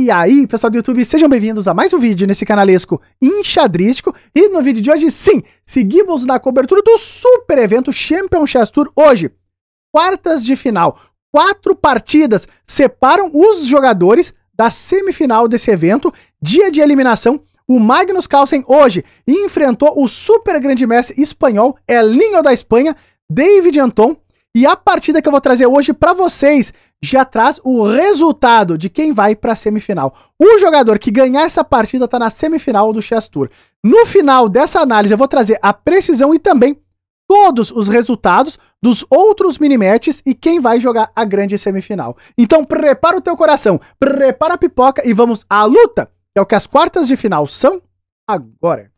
E aí, pessoal do YouTube, sejam bem-vindos a mais um vídeo nesse canalesco enxadrístico. E no vídeo de hoje, sim, seguimos na cobertura do super evento Champion Chess Tour hoje. Quartas de final. Quatro partidas separam os jogadores da semifinal desse evento, dia de eliminação. O Magnus Carlsen hoje enfrentou o super grande mestre espanhol Elinho da Espanha, David Anton, e a partida que eu vou trazer hoje para vocês já traz o resultado de quem vai para a semifinal. O jogador que ganhar essa partida está na semifinal do Chess Tour. No final dessa análise eu vou trazer a precisão e também todos os resultados dos outros minimatches e quem vai jogar a grande semifinal. Então prepara o teu coração, prepara a pipoca e vamos à luta, que é o que as quartas de final são agora.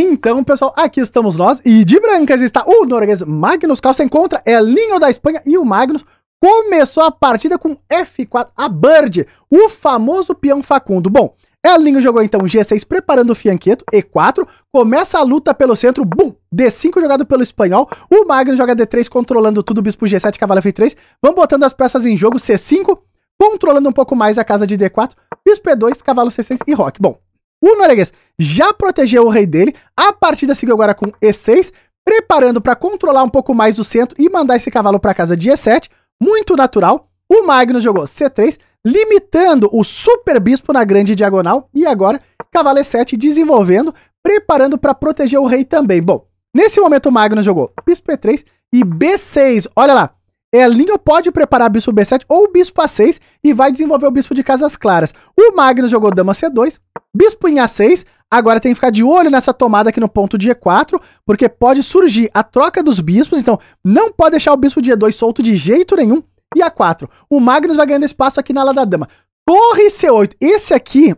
Então, pessoal, aqui estamos nós. E de brancas está o norueguês Magnus Carlsen contra Elinho da Espanha. E o Magnus começou a partida com F4, a Bird, o famoso peão facundo. Bom, Elinho jogou então G6 preparando o fianqueto, E4, começa a luta pelo centro, bum, D5 jogado pelo espanhol, o Magnus joga D3 controlando tudo, bispo G7, cavalo F3, vão botando as peças em jogo, C5, controlando um pouco mais a casa de D4, bispo E2, cavalo C6 e roque. Bom, o norueguês já protegeu o rei dele, a partida seguiu agora com E6, preparando para controlar um pouco mais o centro e mandar esse cavalo para casa de E7, muito natural. O Magnus jogou C3, limitando o super bispo na grande diagonal e agora cavalo E7 desenvolvendo, preparando para proteger o rei também. Bom, nesse momento o Magnus jogou bispo E3 e B6. Olha lá, Elinho é, pode preparar bispo B7 ou bispo A6 e vai desenvolver o bispo de casas claras. O Magnus jogou dama C2, bispo em A6, agora tem que ficar de olho nessa tomada aqui no ponto de E4, porque pode surgir a troca dos bispos, então não pode deixar o bispo de E2 solto de jeito nenhum. E A4, o Magnus vai ganhando espaço aqui na ala da dama. Torre C8, esse aqui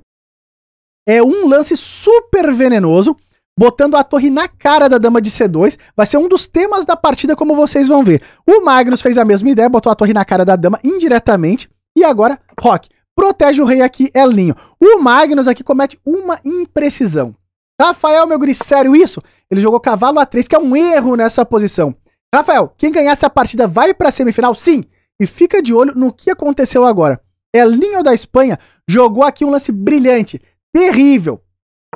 é um lance super venenoso, botando a torre na cara da dama de C2. Vai ser um dos temas da partida, como vocês vão ver. O Magnus fez a mesma ideia, botou a torre na cara da dama indiretamente. E agora, Rock, protege o rei aqui, Elinho. O Magnus aqui comete uma imprecisão. Rafael, meu guri, sério isso? Ele jogou cavalo A3, que é um erro nessa posição. Rafael, quem ganhar essa partida vai para a semifinal? Sim. E fica de olho no que aconteceu agora. Elinho da Espanha jogou aqui um lance brilhante, terrível.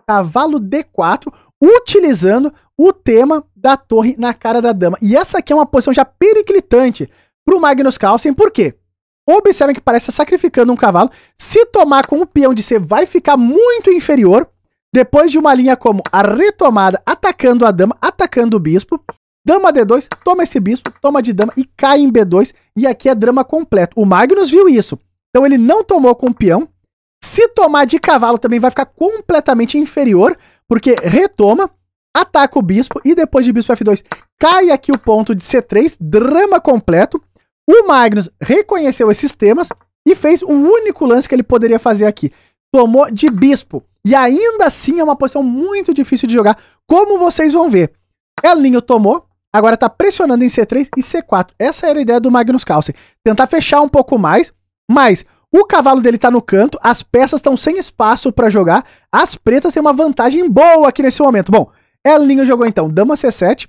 Cavalo D4, utilizando o tema da torre na cara da dama. E essa aqui é uma posição já periclitante para o Magnus Carlsen, por quê? Observem que parece sacrificando um cavalo. Se tomar com o peão de C, vai ficar muito inferior. Depois de uma linha como a retomada, atacando a dama, atacando o bispo. Dama D2, toma esse bispo, toma de dama e cai em B2. E aqui é drama completo. O Magnus viu isso. Então ele não tomou com o peão. Se tomar de cavalo também vai ficar completamente inferior porque retoma, ataca o bispo e depois de bispo F2 cai aqui o ponto de C3, drama completo. O Magnus reconheceu esses temas e fez o único lance que ele poderia fazer aqui. Tomou de bispo. E ainda assim é uma posição muito difícil de jogar, como vocês vão ver. Elinho tomou, agora tá pressionando em C3 e C4. Essa era a ideia do Magnus Carlsen. Tentar fechar um pouco mais, mas o cavalo dele tá no canto, as peças estão sem espaço para jogar. As pretas têm uma vantagem boa aqui nesse momento. Bom, Elinho jogou então dama C7.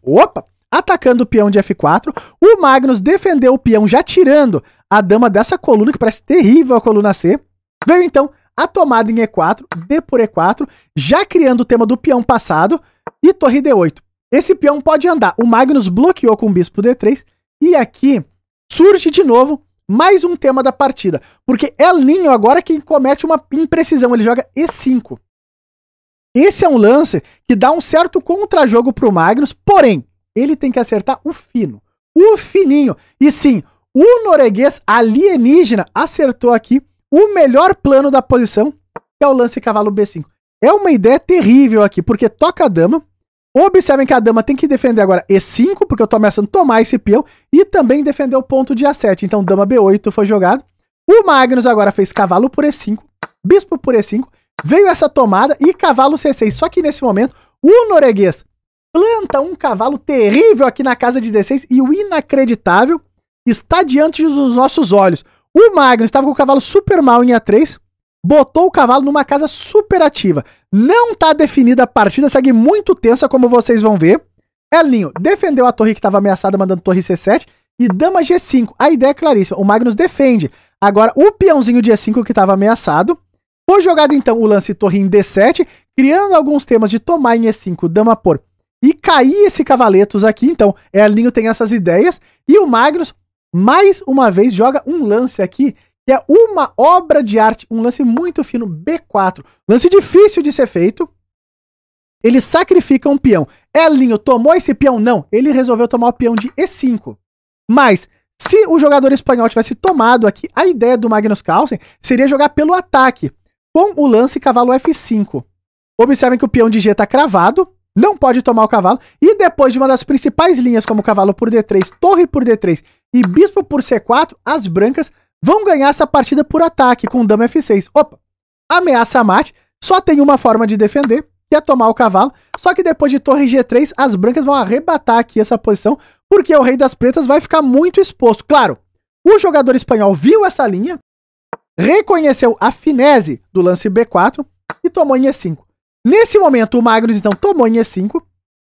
Opa! Atacando o peão de F4. O Magnus defendeu o peão já tirando a dama dessa coluna, que parece terrível a coluna C. Veio então a tomada em E4, D por E4, já criando o tema do peão passado e torre D8. Esse peão pode andar. O Magnus bloqueou com o bispo D3 e aqui surge de novo mais um tema da partida. Porque é Linho agora que comete uma imprecisão. Ele joga E5. Esse é um lance que dá um certo contrajogo pro Magnus, porém, ele tem que acertar o fino. O fininho. E sim, o norueguês alienígena acertou aqui o melhor plano da posição, que é o lance cavalo B5. É uma ideia terrível aqui, porque toca a dama, Observem que a dama tem que defender agora E5, porque eu tô ameaçando tomar esse peão, e também defender o ponto de A7. Então, dama B8 foi jogado. O Magnus agora fez cavalo por E5, bispo por E5, veio essa tomada e cavalo C6. Só que nesse momento, o norueguês planta um cavalo terrível aqui na casa de D6 e o inacreditável está diante dos nossos olhos. O Magnus estava com o cavalo super mal em A3, botou o cavalo numa casa super ativa. Não tá definida a partida, segue muito tensa, como vocês vão ver. Elinho defendeu a torre que estava ameaçada, mandando torre C7 e dama G5. A ideia é claríssima, o Magnus defende. Agora, o peãozinho de E5 que estava ameaçado. Foi jogado então o lance torre em D7, criando alguns temas de tomar em E5, dama por. E cair esse cavaletos aqui, então, Elinho tem essas ideias. E o Magnus, mais uma vez, joga um lance aqui que é uma obra de arte, um lance muito fino, B4. Lance difícil de ser feito. Ele sacrifica um peão. Elinho tomou esse peão? Não. Ele resolveu tomar o peão de E5. Mas, se o jogador espanhol tivesse tomado aqui, a ideia do Magnus Carlsen seria jogar pelo ataque, com o lance cavalo F5. Observem que o peão de G está cravado, não pode tomar o cavalo, e depois de uma das principais linhas, como cavalo por D3, torre por D3 e bispo por C4, as brancas vão ganhar essa partida por ataque com dama F6. Opa, ameaça mate, só tem uma forma de defender, que é tomar o cavalo. Só que depois de torre G3, as brancas vão arrebatar aqui essa posição, porque o rei das pretas vai ficar muito exposto. Claro, o jogador espanhol viu essa linha, reconheceu a finese do lance B4 e tomou em E5. Nesse momento, o Magnus, então, tomou em E5.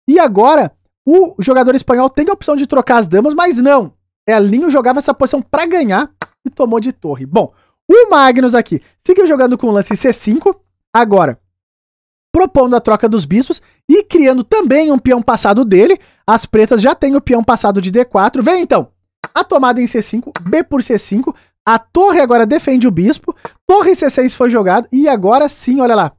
E agora, o jogador espanhol tem a opção de trocar as damas, mas não. Elinho jogava essa posição para ganhar e tomou de torre. Bom, o Magnus aqui seguiu jogando com o lance C5, agora propondo a troca dos bispos e criando também um peão passado dele. As pretas já têm o peão passado de D4. Vem então! A tomada em C5, B por C5, a torre agora defende o bispo, torre C6 foi jogado e agora sim, olha lá,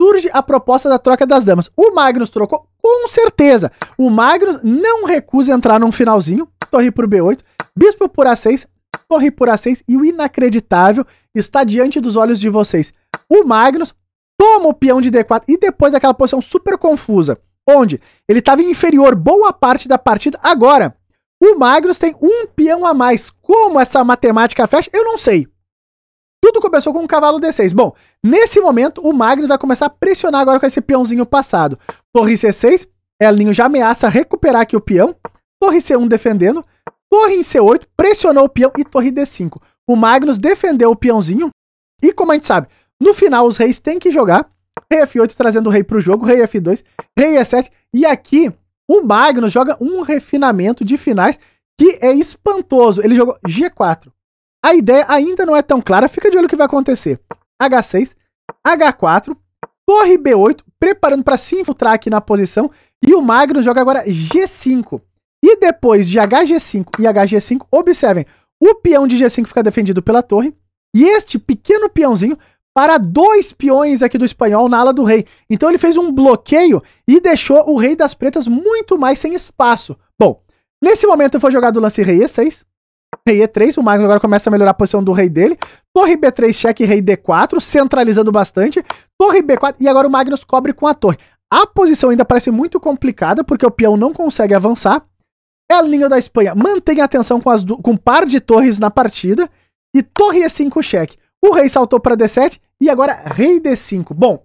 surge a proposta da troca das damas. O Magnus trocou com certeza. O Magnus não recusa entrar num finalzinho, torre por B8, bispo por A6, Torre por A6 e o inacreditável está diante dos olhos de vocês. O Magnus toma o peão de D4 e depois daquela posição super confusa, onde ele estava inferior boa parte da partida, agora o Magnus tem um peão a mais. Como essa matemática fecha, eu não sei. Tudo começou com um cavalo D6. Bom, nesse momento, o Magnus vai começar a pressionar agora com esse peãozinho passado. Torre C6, Elinho é já ameaça recuperar aqui o peão. Torre C1 defendendo torre em C8, pressionou o peão e torre D5. O Magnus defendeu o peãozinho. E como a gente sabe, no final os reis têm que jogar. Rei F8 trazendo o rei para o jogo, rei F2, rei E7. E aqui o Magnus joga um refinamento de finais que é espantoso. Ele jogou G4. A ideia ainda não é tão clara, fica de olho o que vai acontecer. H6, H4, torre B8, preparando para se infiltrar aqui na posição. E o Magnus joga agora G5. E depois de HG5 e HG5, observem, o peão de G5 fica defendido pela torre, e este pequeno peãozinho para dois peões aqui do espanhol na ala do rei. Então ele fez um bloqueio e deixou o rei das pretas muito mais sem espaço. Bom, nesse momento foi jogado o lance rei E6, rei E3, o Magnus agora começa a melhorar a posição do rei dele, torre B3, cheque, rei D4, centralizando bastante, torre B4, e agora o Magnus cobre com a torre. A posição ainda parece muito complicada, porque o peão não consegue avançar, El é Ninho da Espanha mantém a atenção com, as com um par de torres na partida. E torre E5 cheque. O rei saltou para D7 e agora rei D5. Bom,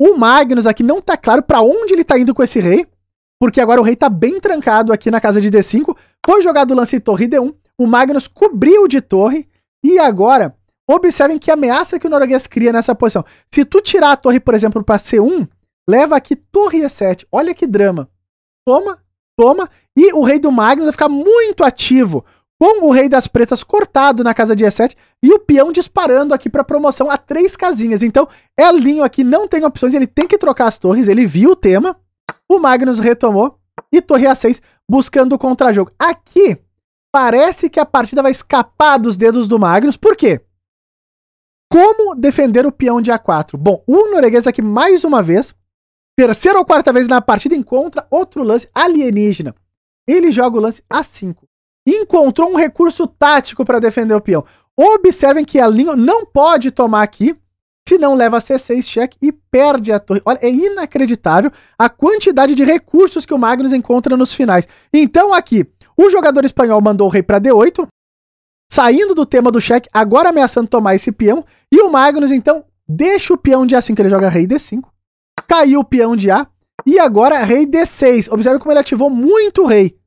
o Magnus aqui não tá claro para onde ele tá indo com esse rei. Porque agora o rei tá bem trancado aqui na casa de D5. Foi jogado o lance de torre D1. O Magnus cobriu de torre. E agora, observem que ameaça que o norueguês cria nessa posição. Se tu tirar a torre, por exemplo, para C1, leva aqui torre E7. Olha que drama. Toma, toma. E o rei do Magnus vai ficar muito ativo, com o rei das pretas cortado na casa D7 e o peão disparando aqui para promoção a três casinhas. Então, Elinho aqui não tem opções, ele tem que trocar as torres, ele viu o tema, o Magnus retomou e torre A6 buscando o contra-jogo. Aqui, parece que a partida vai escapar dos dedos do Magnus, por quê? Como defender o peão de A4? Bom, o norueguês aqui mais uma vez, terceira ou quarta vez na partida, encontra outro lance alienígena. Ele joga o lance a 5. Encontrou um recurso tático para defender o peão. Observem que a linha não pode tomar aqui, se não leva C6 cheque e perde a torre. Olha, é inacreditável a quantidade de recursos que o Magnus encontra nos finais. Então aqui, o jogador espanhol mandou o rei para D8, saindo do tema do cheque, agora ameaçando tomar esse peão, e o Magnus então deixa o peão de A5, ele joga rei D5, caiu o peão de A, e agora rei D6. Observe como ele ativou muito o rei.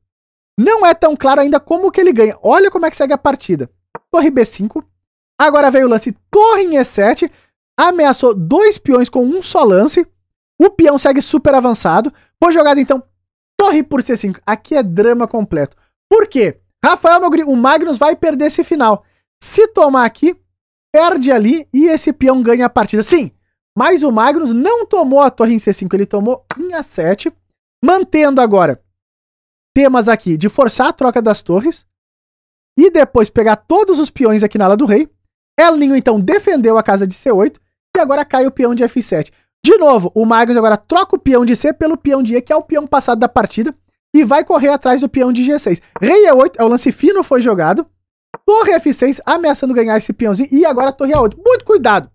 Não é tão claro ainda como que ele ganha. Olha como é que segue a partida. Torre B5. Agora veio o lance torre em E7. Ameaçou dois peões com um só lance. O peão segue super avançado. Foi jogada então torre por C5. Aqui é drama completo. Por quê? Rafael Nogri, o Magnus vai perder esse final. Se tomar aqui, perde ali e esse peão ganha a partida. Sim, mas o Magnus não tomou a torre em C5, ele tomou em A7, mantendo agora temas aqui de forçar a troca das torres e depois pegar todos os peões aqui na ala do rei. Elinho então defendeu a casa de C8 e agora cai o peão de F7. De novo, o Magnus agora troca o peão de C pelo peão de E, que é o peão passado da partida, e vai correr atrás do peão de G6. Rei E8 é o lance fino, foi jogado. Torre F6 ameaçando ganhar esse peãozinho e agora torre A8. Muito cuidado!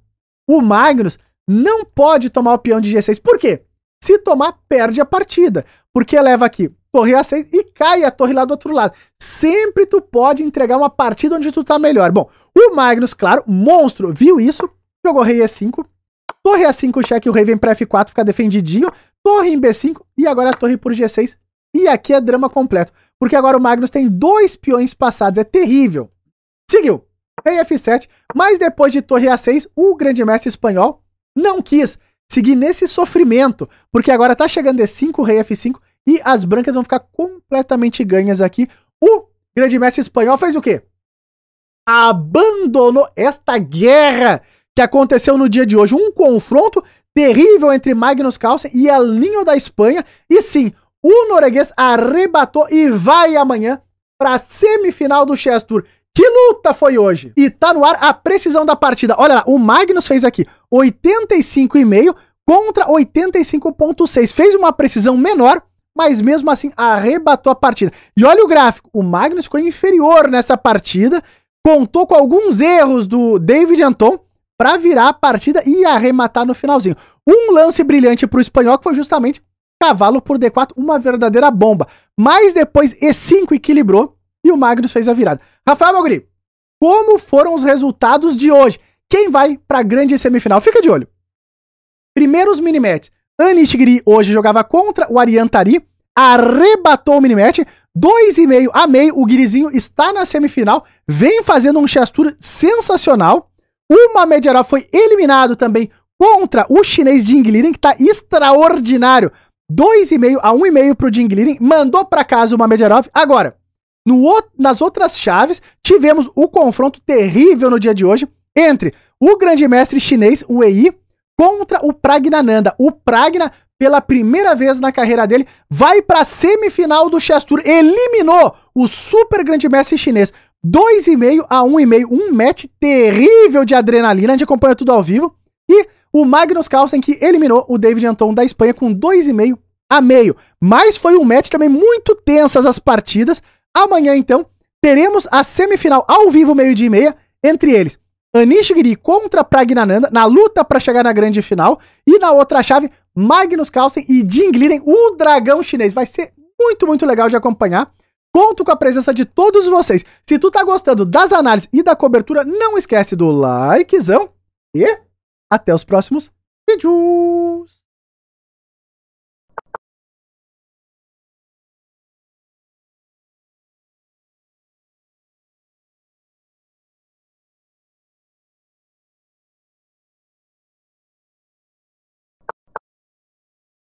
O Magnus não pode tomar o peão de G6. Por quê? Se tomar, perde a partida. Porque leva aqui torre A6 e cai a torre lá do outro lado. Sempre tu pode entregar uma partida onde tu tá melhor. Bom, o Magnus, claro, monstro, viu isso, jogou rei E5, torre A5, cheque, o rei vem pra F4, fica defendidinho, torre em B5 e agora a torre por G6. E aqui é drama completo, porque agora o Magnus tem dois peões passados, é terrível. Seguiu, rei F7, mas depois de torre A6, o grande mestre espanhol não quis seguir nesse sofrimento, porque agora tá chegando D5, rei F5 e as brancas vão ficar completamente ganhas aqui. O grande mestre espanhol fez o quê? Abandonou esta guerra que aconteceu no dia de hoje, um confronto terrível entre Magnus Carlsen e El da Espanha, e sim, o norueguês arrebatou e vai amanhã para a semifinal do Chess Tour. Que luta foi hoje! E tá no ar a precisão da partida. Olha lá, o Magnus fez aqui 85,5 contra 85,6. Fez uma precisão menor, mas mesmo assim arrebatou a partida. E olha o gráfico, o Magnus ficou inferior nessa partida, contou com alguns erros do David Anton para virar a partida e arrematar no finalzinho. Um lance brilhante para o espanhol que foi justamente cavalo por D4, uma verdadeira bomba. Mas depois E5 equilibrou e o Magnus fez a virada. Rafael Magri, como foram os resultados de hoje? quem vai pra grande semifinal. Fica de olho. Primeiros minimatch. Anish Giri hoje jogava contra o Ariantari, arrebatou o minimatch, 2,5 a meio, o Guirizinho está na semifinal, vem fazendo um chess tour sensacional. Uma Mediaral foi eliminado também contra o chinês Jing Liren, que está extraordinário. 2,5 a 1,5 para o Jing Liren, mandou para casa uma Mediarov. Agora, no, nas outras chaves, tivemos o confronto terrível no dia de hoje entre o grande mestre chinês, o EI, contra o Pragnananda. O Pragna, pela primeira vez na carreira dele, vai para a semifinal do Chess Tour, eliminou o super grande mestre chinês. 2,5 a 1,5, um match terrível de adrenalina, a gente acompanha tudo ao vivo. E o Magnus Carlsen que eliminou o David Anton da Espanha com 2,5 a meio. Mas foi um match também muito tensas as partidas. Amanhã então teremos a semifinal ao vivo meio-dia e meia entre eles. Anish Giri contra Pragnananda na luta para chegar na grande final. E na outra chave, Magnus Carlsen e Jing Liren. o dragão chinês. Vai ser muito, muito legal de acompanhar. Conto com a presença de todos vocês. Se tu tá gostando das análises e da cobertura, não esquece do likezão. E até os próximos vídeos.